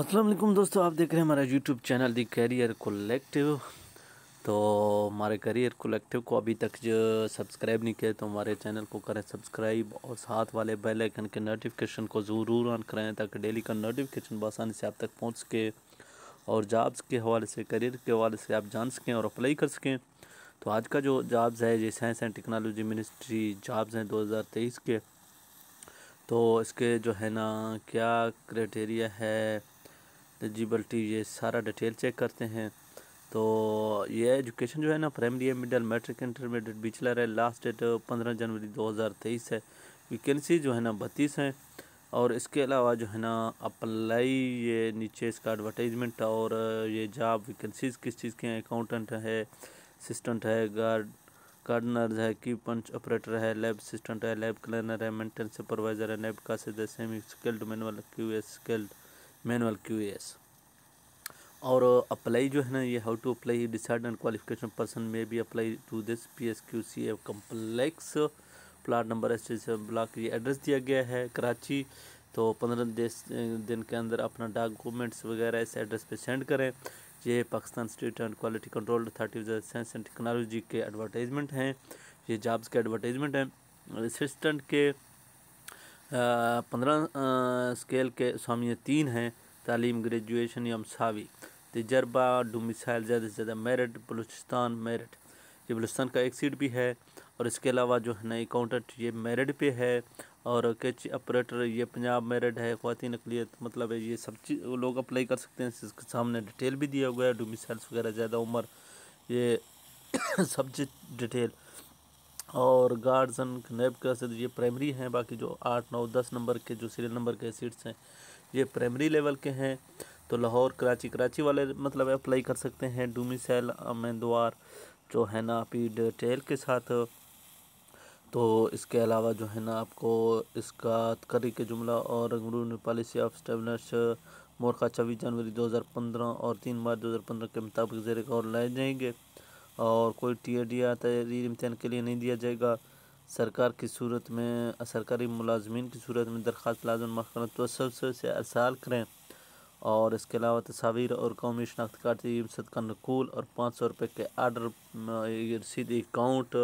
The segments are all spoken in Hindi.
असलम दोस्तों आप देख रहे हैं हमारा YouTube channel the career collective तो हमारे करियर कोलेक्टिव को अभी तक जो सब्सक्राइब नहीं किया तो हमारे चैनल को करें सब्सक्राइब और साथ वाले बेल आइकन के नोटिफिकेशन को ज़रूर ऑन करें ताकि डेली का नोटिफिकेशन बसानी से आप तक पहुंच सके और जॉब्स के हवाले से करियर के हवाले से आप जान सकें और अप्लाई कर सकें तो आज का जो जॉब्स है ये science and technology ministry jobs हैं दो के तो इसके जो है ना क्या क्राइटेरिया है एलिजिबलिटी ये सारा डिटेल चेक करते हैं तो ये एजुकेशन जो है ना प्राइमरी है मिडल मैट्रिक इंटरमीडिएट बिचलर है लास्ट डेट पंद्रह जनवरी दो हज़ार तेईस है वैकेंसी जो है ना बत्तीस है और इसके अलावा जो है ना अप्लाई ये नीचे इसका एडवर्टाइजमेंट और ये जॉब वैकेंसीज किस चीज़ के हैं अकाउंटेंट है असिस्टेंट है गार्ड गार्डनर है की पंच ऑपरेटर है लैब असिस्टेंट है लैब क्लीनर है मेंटेनेंस सुपरवाइज़र है लैब का semi skilled manual skilled manual क्यू और अप्लाई जो है ना ये how to apply decide and qualification person may be apply to this P S Q C F complex plot number S block ये एड्रेस दिया गया है कराची तो पंद्रह दिन के अंदर अपना डॉक्यूमेंट्स वगैरह इस एड्रेस पे सेंड करें ये Pakistan state and quality control authority science and technology के एडवर्टाइजमेंट हैं ये जॉब्स के एडवर्टाइजमेंट हैं असिस्टेंट के पंद्रह स्केल के स्वामी तीन हैं तालीम ग्रेजुएशन या मसावी तजर्बा डोमिसाइल ज़्यादा से ज़्यादा मेरठ बलूचिस्तान मेरठ ये बलूचिस्तान का एक सीट भी है और इसके अलावा जो है ना अकाउंटेंट तो ये मेरठ पे है और कैच ऑपरेटर ये पंजाब मेरठ है खुवान अकलीत मतलब ये सब चीज़ लोग अप्लाई कर सकते हैं इसके सामने डिटेल भी दिया हुआ है डोमिसाइल्स वगैरह ज़्यादा उम्र ये सब चीज डिटेल और गार्ड्स एंड नेबकस ये प्राइमरी हैं बाकी जो आठ नौ दस नंबर के जो सीरियल नंबर के सीट्स हैं ये प्राइमरी लेवल के हैं तो लाहौर कराची कराची वाले मतलब अप्लाई कर सकते हैं डूमी सेल अमेंदवार जो है ना आप डिटेल के साथ तो इसके अलावा जो है ना आपको इसका करी के जुमला और अंगरून पॉलिसी ऑफ स्टेबलर्स मोरखा छब्बीस जनवरी पंद्रह और तीन मार्च पंद्रह के मुताबिक जेर गौर लाए जाएंगे और कोई टी एड या तहरीर तो इम्तहान के लिए नहीं दिया जाएगा सरकार की सूरत में सरकारी मुलाजमीन की सूरत में दरख्वास्त लाजम करें तो सबसे से असाल करें और इसके अलावा तस्वीर और कौमी शनाख्त कार्ड सद का नकूल और पाँच सौ रुपये के आर्डर रसीद account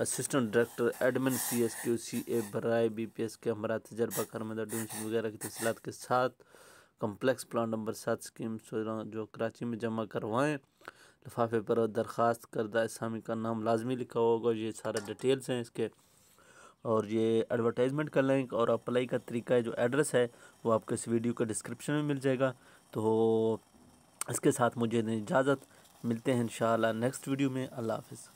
assistant director admin C S Q C A बराए बी पी एस के हमारा तजर्बा कर वगैरह की तफसलत के साथ कम्प्लेक्स प्लान नंबर सात स्कीम जो कराची में जमा करवाएँ लिफाफे पर दरख्वास्त करदा इस्लामी का नाम लाजमी लिखा होगा ये सारा डिटेल्स हैं इसके और ये एडवर्टाइजमेंट का लिंक और अप्लाई का तरीका जो एड्रेस है वो आपको इस वीडियो के डिस्क्रिप्शन में मिल जाएगा तो इसके साथ मुझे इजाज़त मिलते हैं इन नेक्स्ट वीडियो में अल्लाह हाफिज़